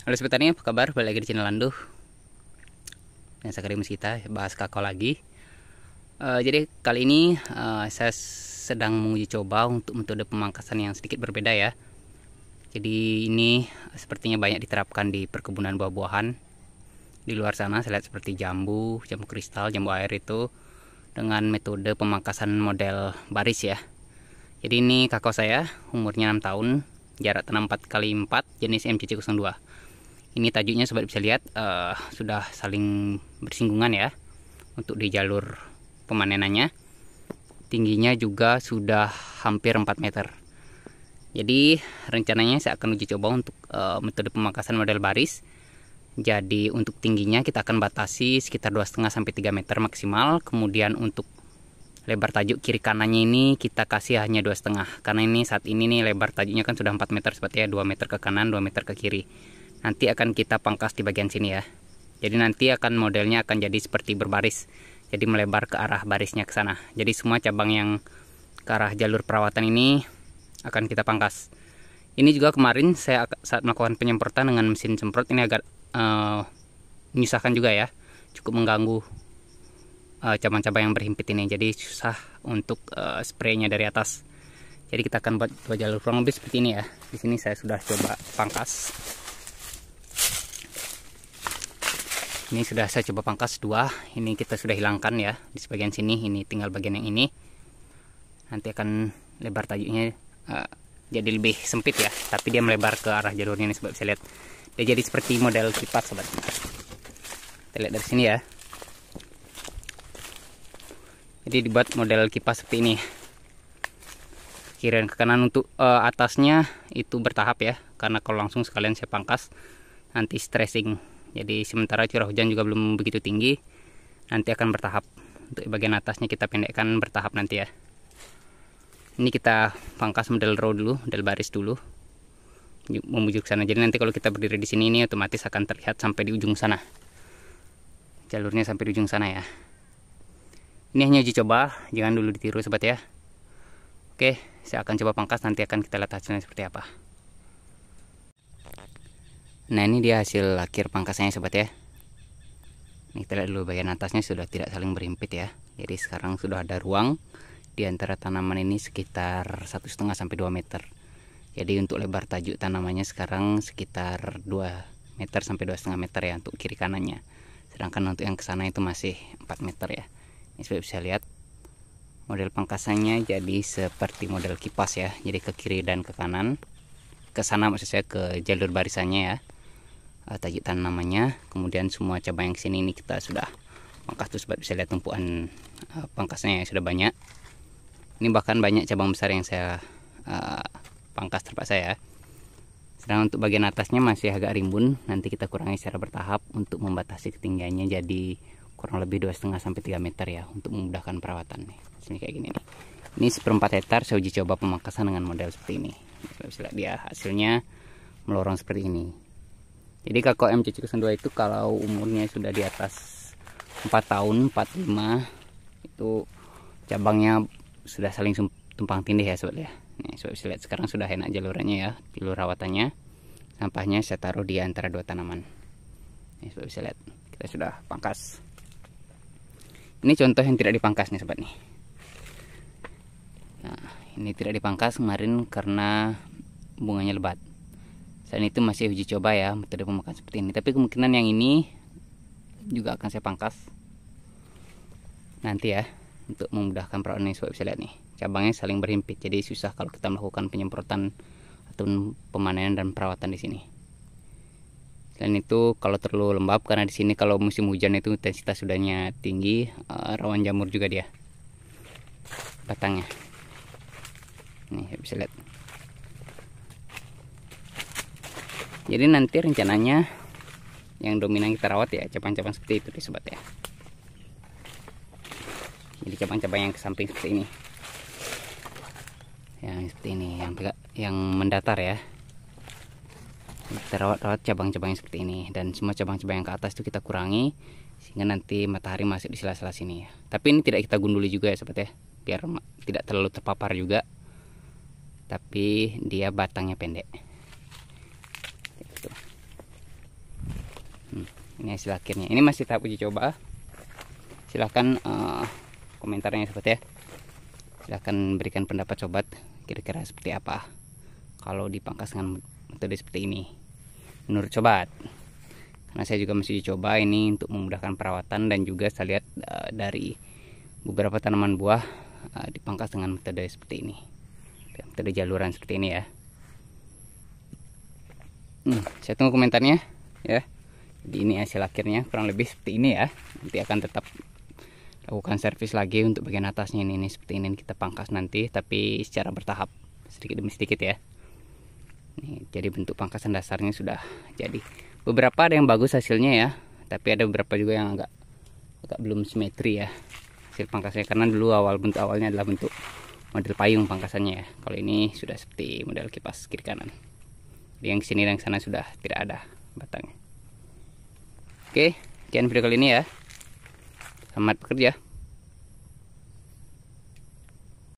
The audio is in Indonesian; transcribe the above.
Halo sebetulnya apa kabar? Balik lagi di channel Landuh Dan sekaligus kita bahas kakao lagi uh, Jadi kali ini uh, saya sedang menguji coba untuk metode pemangkasan yang sedikit berbeda ya Jadi ini sepertinya banyak diterapkan di perkebunan buah-buahan Di luar sana saya lihat seperti jambu, jambu kristal, jambu air itu Dengan metode pemangkasan model baris ya jadi ini kakao saya, umurnya 6 tahun, jarak tanam 4 kali 4 jenis MCC02 ini tajuknya sobat bisa lihat uh, sudah saling bersinggungan ya untuk di jalur pemanenannya tingginya juga sudah hampir 4 meter jadi rencananya saya akan uji coba untuk uh, metode pemangkasan model baris jadi untuk tingginya kita akan batasi sekitar 2,5 sampai 3 meter maksimal kemudian untuk lebar tajuk kiri kanannya ini kita kasih hanya dua setengah karena ini saat ini nih lebar tajuknya kan sudah 4 meter seperti ya 2 meter ke kanan 2 meter ke kiri nanti akan kita pangkas di bagian sini ya jadi nanti akan modelnya akan jadi seperti berbaris jadi melebar ke arah barisnya ke sana jadi semua cabang yang ke arah jalur perawatan ini akan kita pangkas ini juga kemarin saya saat melakukan penyemprotan dengan mesin semprot ini agak uh, menyusahkan juga ya cukup mengganggu eh, cabang-cabang uh, yang berhimpit ini jadi susah untuk uh, spraynya dari atas jadi kita akan buat dua jalur kurang lebih seperti ini ya di sini saya sudah coba pangkas ini sudah saya coba pangkas dua ini kita sudah hilangkan ya di sebagian sini ini tinggal bagian yang ini nanti akan lebar tajuknya uh, eh, jadi lebih sempit ya tapi dia melebar ke arah jalurnya ini sebab saya lihat dia jadi seperti model kipas sobat kita lihat dari sini ya jadi dibuat model kipas seperti ini kiri dan ke kanan untuk uh, atasnya itu bertahap ya karena kalau langsung sekalian saya pangkas nanti stressing jadi sementara curah hujan juga belum begitu tinggi nanti akan bertahap untuk bagian atasnya kita pendekkan bertahap nanti ya ini kita pangkas model row dulu model baris dulu ke sana jadi nanti kalau kita berdiri di sini ini otomatis akan terlihat sampai di ujung sana jalurnya sampai di ujung sana ya ini hanya uji coba jangan dulu ditiru sobat ya oke saya akan coba pangkas nanti akan kita lihat hasilnya seperti apa nah ini dia hasil akhir pangkasannya sobat ya ini kita lihat dulu bagian atasnya sudah tidak saling berimpit ya jadi sekarang sudah ada ruang di antara tanaman ini sekitar satu setengah sampai 2 meter jadi untuk lebar tajuk tanamannya sekarang sekitar 2 meter sampai dua setengah meter ya untuk kiri kanannya sedangkan untuk yang ke sana itu masih 4 meter ya ini sudah bisa lihat model pangkasannya jadi seperti model kipas ya jadi ke kiri dan ke kanan ke sana maksud saya ke jalur barisannya ya uh, namanya, kemudian semua cabang yang sini ini kita sudah pangkas tuh sebab bisa lihat tumpuan uh, pangkasnya yang sudah banyak ini bahkan banyak cabang besar yang saya uh, pangkas terpaksa ya sedang untuk bagian atasnya masih agak rimbun nanti kita kurangi secara bertahap untuk membatasi ketinggiannya jadi kurang lebih 2,5 sampai 3 meter ya untuk memudahkan perawatan nih sini kayak gini nih ini seperempat hektar saya uji coba pemangkasan dengan model seperti ini bisa lihat dia hasilnya melorong seperti ini jadi KKM cucu kesendua itu kalau umurnya sudah di atas 4 tahun 45 itu cabangnya sudah saling tumpang tindih ya sobat ya nih sobat bisa lihat sekarang sudah enak jalurannya ya jalur rawatannya sampahnya saya taruh di antara dua tanaman nih sobat bisa lihat kita sudah pangkas ini contoh yang tidak dipangkas nih sobat nih nah ini tidak dipangkas kemarin karena bunganya lebat Selain itu masih uji coba ya metode pemakan seperti ini. Tapi kemungkinan yang ini juga akan saya pangkas nanti ya untuk memudahkan ini. sobat bisa lihat nih cabangnya saling berhimpit jadi susah kalau kita melakukan penyemprotan atau pemanenan dan perawatan di sini selain itu kalau terlalu lembab karena di sini kalau musim hujan itu intensitas sudahnya tinggi eh, rawan jamur juga dia batangnya nih bisa lihat jadi nanti rencananya yang dominan kita rawat ya cabang-cabang seperti itu nih sobat ya jadi cabang-cabang yang ke samping seperti ini yang seperti ini yang yang mendatar ya kita rawat-rawat cabang-cabang seperti ini dan semua cabang-cabang yang ke atas itu kita kurangi sehingga nanti matahari masuk di sela-sela sini ya tapi ini tidak kita gunduli juga ya sobat ya biar tidak terlalu terpapar juga tapi dia batangnya pendek Hmm. ini hasil akhirnya ini masih tahap uji coba silahkan uh, komentarnya sobat ya silahkan berikan pendapat sobat kira-kira seperti apa kalau dipangkas dengan metode seperti ini menurut sobat karena saya juga masih coba ini untuk memudahkan perawatan dan juga saya lihat uh, dari beberapa tanaman buah uh, dipangkas dengan metode seperti ini metode jaluran seperti ini ya hmm, saya tunggu komentarnya ya jadi ini hasil akhirnya kurang lebih seperti ini ya nanti akan tetap lakukan servis lagi untuk bagian atasnya ini, ini seperti ini kita pangkas nanti tapi secara bertahap sedikit demi sedikit ya Nih, jadi bentuk pangkasan dasarnya sudah jadi beberapa ada yang bagus hasilnya ya tapi ada beberapa juga yang agak agak belum simetri ya hasil pangkasnya karena dulu awal bentuk awalnya adalah bentuk model payung pangkasannya ya kalau ini sudah seperti model kipas kiri kanan jadi yang sini dan sana sudah tidak ada batangnya Oke, sekian video kali ini ya. Selamat bekerja.